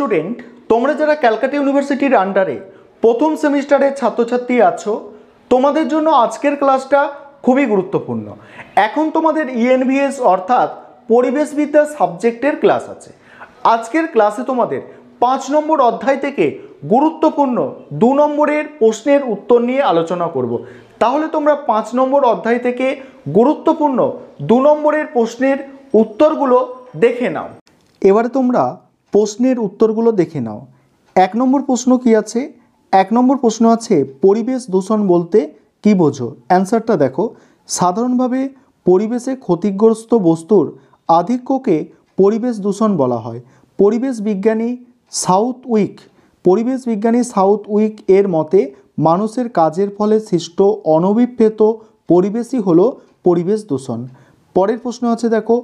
student তোমরা যারা ক্যালকাটা ইউনিভার্সিটির আন্ডারে প্রথম সেমিস্টারের ছাত্রছাত্রী আছো তোমাদের জন্য আজকের ক্লাসটা খুবই গুরুত্বপূর্ণ এখন তোমাদের ইএনভিএস e অর্থাৎ পরিবেশবিদ্যা সাবজেক্টের ক্লাস আছে আজকের ক্লাসে তোমাদের পাঁচ নম্বর অধ্যায় থেকে গুরুত্বপূর্ণ দু নম্বরের প্রশ্নের উত্তর নিয়ে আলোচনা করব তাহলে তোমরা পাঁচ নম্বর অধ্যায় থেকে গুরুত্বপূর্ণ দু নম্বরের প্রশ্নের উত্তরগুলো দেখে নাও এবারে তোমরা প্রশ্নের উত্তরগুলো দেখে নাও এক নম্বর প্রশ্ন কি আছে এক নম্বর প্রশ্ন আছে পরিবেশ দূষণ বলতে কি বোঝো অ্যান্সারটা দেখো সাধারণভাবে পরিবেশে ক্ষতিগ্রস্ত বস্তুর আধিক্যকে পরিবেশ দূষণ বলা হয় পরিবেশ বিজ্ঞানী সাউথ উইক পরিবেশ বিজ্ঞানী সাউথ উইক এর মতে মানুষের কাজের ফলে সৃষ্ট অনবিপ্রেত পরিবেশই হল পরিবেশ দূষণ পরের প্রশ্ন আছে দেখো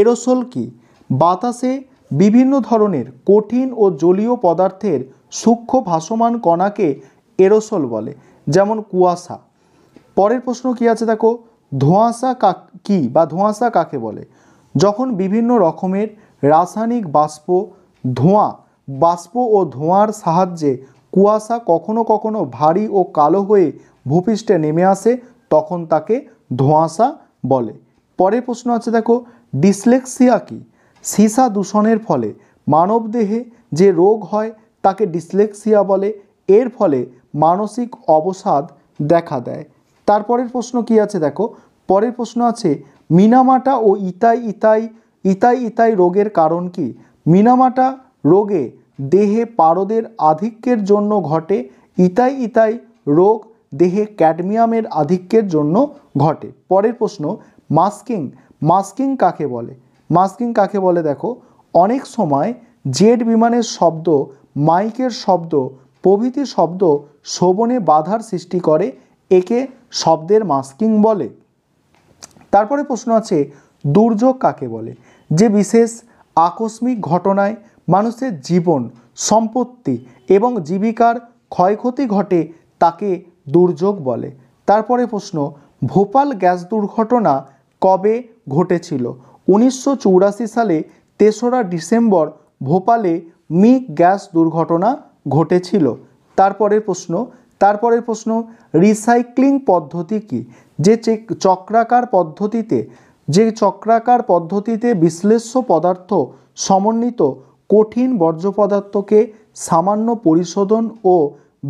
এরোসল কি বাতাসে বিভিন্ন ধরনের কঠিন ও জলীয় পদার্থের সূক্ষ্ম ভাসমান কণাকে এরোসল বলে যেমন কুয়াশা পরের প্রশ্ন কি আছে দেখো ধোঁয়াশা কাক কী বা ধোঁয়াশা কাকে বলে যখন বিভিন্ন রকমের রাসায়নিক বাষ্প ধোঁয়া বাষ্প ও ধোঁয়ার সাহায্যে কুয়াশা কখনো কখনো ভারী ও কালো হয়ে ভূপৃষ্ঠে নেমে আসে তখন তাকে ধোঁয়াশা বলে পরের প্রশ্ন আছে দেখো ডিসলেক্সিয়া কী সীসা দূষণের ফলে মানবদেহে যে রোগ হয় তাকে ডিসলেক্সিয়া বলে এর ফলে মানসিক অবসাদ দেখা দেয় তারপরের প্রশ্ন কি আছে দেখো পরের প্রশ্ন আছে মিনামাটা ও ইতাই ইতাই ইতাই ইতাই রোগের কারণ কি মিনামাটা রোগে দেহে পারদের আধিক্যের জন্য ঘটে ইতাই ইতাই রোগ দেহে ক্যাডমিয়ামের আধিক্যের জন্য ঘটে পরের প্রশ্ন মাস্কিং মাস্কিং কাকে বলে মাস্কিং কাকে বলে দেখো অনেক সময় জেট বিমানের শব্দ মাইকের শব্দ প্রভৃতি শব্দ শোভনে বাধার সৃষ্টি করে একে শব্দের মাস্কিং বলে তারপরে প্রশ্ন আছে দুর্যোগ কাকে বলে যে বিশেষ আকস্মিক ঘটনায় মানুষের জীবন সম্পত্তি এবং জীবিকার ক্ষয়ক্ষতি ঘটে তাকে দুর্যোগ বলে তারপরে প্রশ্ন ভোপাল গ্যাস দুর্ঘটনা কবে ঘটেছিল উনিশশো সালে তেসরা ডিসেম্বর ভোপালে মিক গ্যাস দুর্ঘটনা ঘটেছিল তারপরের প্রশ্ন তারপরের প্রশ্ন রিসাইক্লিং পদ্ধতি কি যে চক্রাকার পদ্ধতিতে যে চক্রাকার পদ্ধতিতে বিশ্লেষ্য পদার্থ সমন্বিত কঠিন বর্জ্য পদার্থকে সামান্য পরিশোধন ও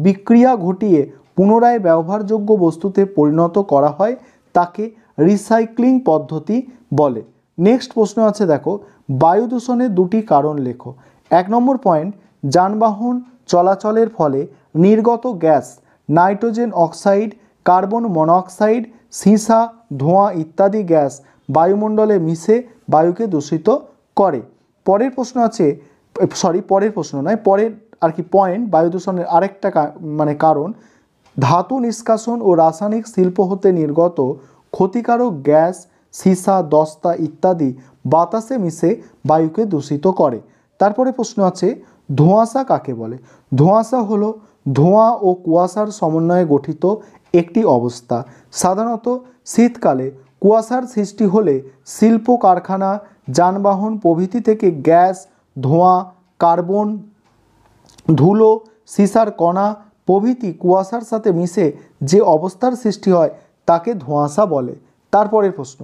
বিক্রিয়া ঘটিয়ে পুনরায় ব্যবহারযোগ্য বস্তুতে পরিণত করা হয় তাকে রিসাইক্লিং পদ্ধতি বলে নেক্সট প্রশ্ন আছে দেখো বায়ু দূষণের দুটি কারণ লেখো এক নম্বর পয়েন্ট যানবাহন চলাচলের ফলে নির্গত gas nitrogen oxide carbon monoxide সীসা ধোঁয়া ইত্যাদি গ্যাস বায়ুমণ্ডলে মিশে বায়ুকে দূষিত করে পরের প্রশ্ন আছে সরি পরের প্রশ্ন নয় পরের আর কি পয়েন্ট বায়ু দূষণের আরেকটা মানে কারণ ধাতু নিষ্কাশন ও রাসায়নিক শিল্প হতে নির্গত ক্ষতিকারক গ্যাস সীসা দস্তা ইত্যাদি বাতাসে মিশে বায়ুকে দূষিত করে তারপরে প্রশ্ন আছে ধোঁয়াশা কাকে বলে ধোঁয়াশা হল ধোঁয়া ও কুয়াশার সমন্বয়ে গঠিত একটি অবস্থা সাধারণত শীতকালে কুয়াশার সৃষ্টি হলে শিল্প কারখানা যানবাহন প্রভৃতি থেকে গ্যাস ধোঁয়া কার্বন ধুলো সিসার কণা প্রভৃতি কুয়াশার সাথে মিশে যে অবস্থার সৃষ্টি হয় তাকে ধোঁয়াশা বলে তারপরের প্রশ্ন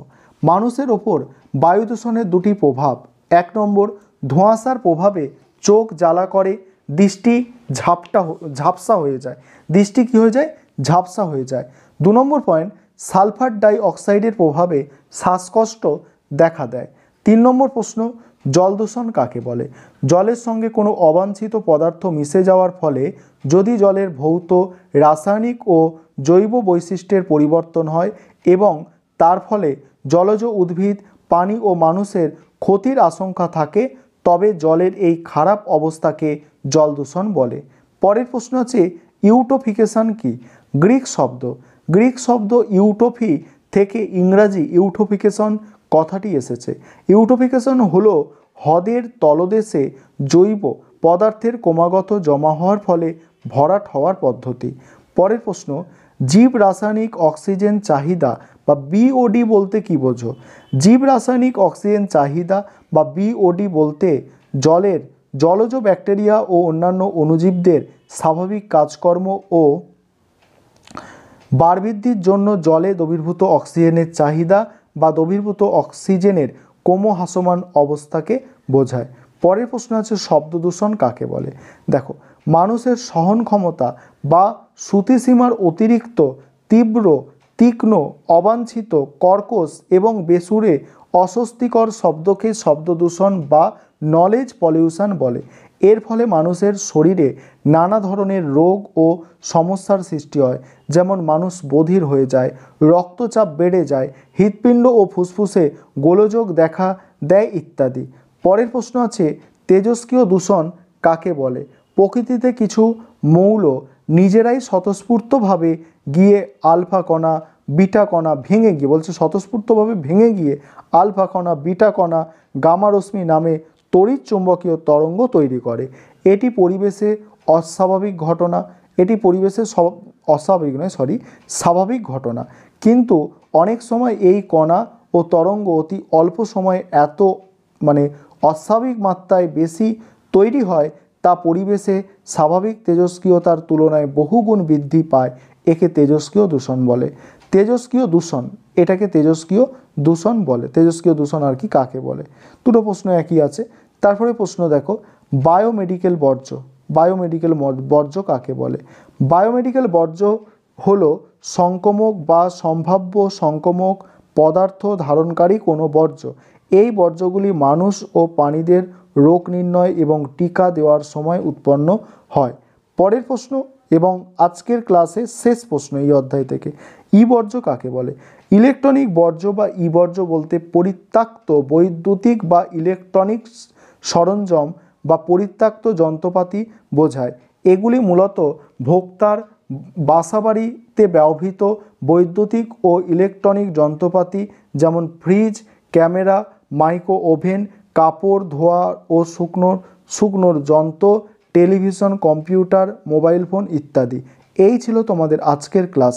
মানুষের ওপর বায়ু দূষণের দুটি প্রভাব এক নম্বর ধোঁয়াশার প্রভাবে চোখ জ্বালা করে দৃষ্টি ঝাপটা ঝাপসা হয়ে যায় দৃষ্টি কী হয়ে যায় ঝাপসা হয়ে যায় দু নম্বর পয়েন্ট সালফার ডাই অক্সাইডের প্রভাবে শ্বাসকষ্ট দেখা দেয় তিন নম্বর প্রশ্ন জল দূষণ কাকে বলে জলের সঙ্গে কোনো অবাঞ্ছিত পদার্থ মিশে যাওয়ার ফলে যদি জলের ভৌত রাসায়নিক ও জৈব বৈশিষ্ট্যের পরিবর্তন হয় এবং তার ফলে জলজ উদ্ভিদ পানি ও মানুষের ক্ষতির আশঙ্কা থাকে তবে জলের এই খারাপ অবস্থাকে জল দূষণ বলে পরের প্রশ্ন আছে ইউটোফিকেশান কি গ্রিক শব্দ গ্রিক শব্দ ইউটোফি থেকে ইংরাজি ইউটোফিকেশন কথাটি এসেছে ইউটোফিকেশন হল হ্রদের তলদেশে জৈব পদার্থের ক্রমাগত জমা হওয়ার ফলে ভরাট হওয়ার পদ্ধতি পরের প্রশ্ন জীব রাসায়নিক অক্সিজেন চাহিদা বা বিওডি বলতে কি বোঝো জীব রাসায়নিক অক্সিজেন চাহিদা বা বিওডি বলতে জলের জলজ ব্যাকটেরিয়া ও অন্যান্য অনুজীবদের স্বাভাবিক কাজকর্ম ও বাড়বৃদ্ধির জন্য জলে দবির্ভূত অক্সিজেনের চাহিদা বা দবির্ভূত অক্সিজেনের কোমো অবস্থাকে বোঝায় পরের প্রশ্ন আছে শব্দ দূষণ কাকে বলে দেখো মানুষের সহন ক্ষমতা বা সুতিসীমার অতিরিক্ত তীব্র তীক্ষ্ণ অবাঞ্ছিত কর্কশ এবং বেসুরে অস্বস্তিকর শব্দকে শব্দদূষণ বা নলেজ পলিউশন বলে এর ফলে মানুষের শরীরে নানা ধরনের রোগ ও সমস্যার সৃষ্টি হয় যেমন মানুষ বধির হয়ে যায় রক্তচাপ বেড়ে যায় হৃৎপিণ্ড ও ফুসফুসে গোলযোগ দেখা দেয় ইত্যাদি পরের প্রশ্ন আছে তেজস্ক্রিয় দূষণ কাকে বলে প্রকৃতিতে কিছু মৌল নিজেরাই স্বতঃস্ফূর্তভাবে গিয়ে আলফা কণা বিটা কণা ভেঙে গিয়ে বলছে স্বতঃস্ফূর্তভাবে ভেঙে গিয়ে আলফা কণা বিটা কণা গামারশ্মি নামে তড়িৎ চুম্বকীয় তরঙ্গ তৈরি করে এটি পরিবেশে অস্বাভাবিক ঘটনা এটি পরিবেশে সব অস্বাভাবিক নয় সরি স্বাভাবিক ঘটনা কিন্তু অনেক সময় এই কণা ও তরঙ্গ অতি অল্প সময়ে এত মানে অস্বাভাবিক মাত্রায় বেশি তৈরি হয় তা পরিবেশে স্বাভাবিক তেজস্ক্রিয়তার তুলনায় বহুগুণ বৃদ্ধি পায় একে তেজস্ক্রিয় দূষণ বলে তেজস্ক্রিয় দূষণ এটাকে তেজস্ক্রিয় দূষণ বলে তেজস্ক্রিয় দূষণ আর কি কাকে বলে দুটো প্রশ্ন একই আছে তারপরে প্রশ্ন দেখো বায়োমেডিকেল বর্জ্য বায়োমেডিকেল বর্জ্য কাকে বলে বায়োমেডিকেল বর্জ্য হলো সংক্রমক বা সম্ভাব্য সংক্রমক পদার্থ ধারণকারী কোনো বর্জ্য এই বর্জ্যগুলি মানুষ ও প্রাণীদের রোগ নির্ণয় এবং টিকা দেওয়ার সময় উৎপন্ন হয় পরের প্রশ্ন এবং আজকের ক্লাসে শেষ প্রশ্ন এই অধ্যায় থেকে ই বর্জ্য কাকে বলে ইলেকট্রনিক বর্জ্য বা ই বর্জ্য বলতে পরিত্যক্ত বৈদ্যুতিক বা ইলেকট্রনিক সরঞ্জাম বা পরিত্যক্ত যন্ত্রপাতি বোঝায় এগুলি মূলত ভোক্তার বাসাবাড়িতে ব্যবহৃত বৈদ্যুতিক ও ইলেকট্রনিক যন্ত্রপাতি যেমন ফ্রিজ ক্যামেরা মাইক্রো ওভেন কাপড় ধোয়া ও শুকনো শুকনোর যন্ত্র টেলিভিশন কম্পিউটার মোবাইল ফোন ইত্যাদি এই ছিল তোমাদের আজকের ক্লাস